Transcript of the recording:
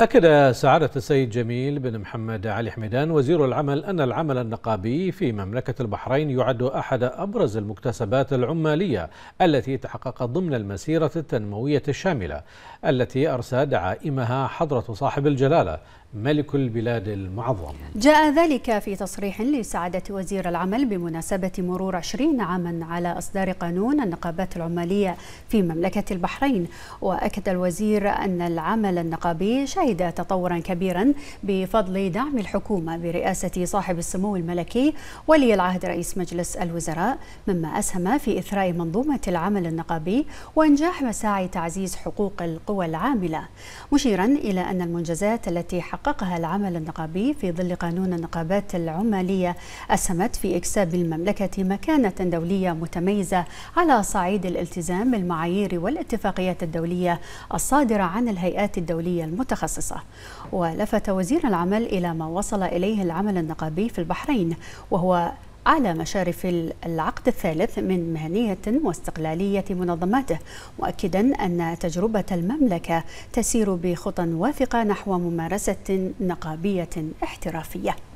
أكد سعادة السيد جميل بن محمد علي حميدان وزير العمل أن العمل النقابي في مملكة البحرين يعد أحد أبرز المكتسبات العمالية التي تحققت ضمن المسيرة التنموية الشاملة التي أرسى دعائمها حضرة صاحب الجلالة ملك البلاد المعظم جاء ذلك في تصريح لسعادة وزير العمل بمناسبة مرور 20 عاما على إصدار قانون النقابات العمالية في مملكة البحرين وأكد الوزير أن العمل النقابي شهد تطورا كبيرا بفضل دعم الحكومة برئاسة صاحب السمو الملكي ولي العهد رئيس مجلس الوزراء مما أسهم في إثراء منظومة العمل النقابي وإنجاح مساعي تعزيز حقوق القوى العاملة مشيرا إلى أن المنجزات التي حققت حققها العمل النقابي في ظل قانون النقابات العمالية أسهمت في إكساب المملكة مكانة دولية متميزة على صعيد الالتزام بالمعايير والاتفاقيات الدولية الصادرة عن الهيئات الدولية المتخصصة ولفت وزير العمل إلى ما وصل إليه العمل النقابي في البحرين وهو على مشارف العقد الثالث من مهنية واستقلالية منظماته مؤكدا أن تجربة المملكة تسير بخطى واثقة نحو ممارسة نقابية احترافية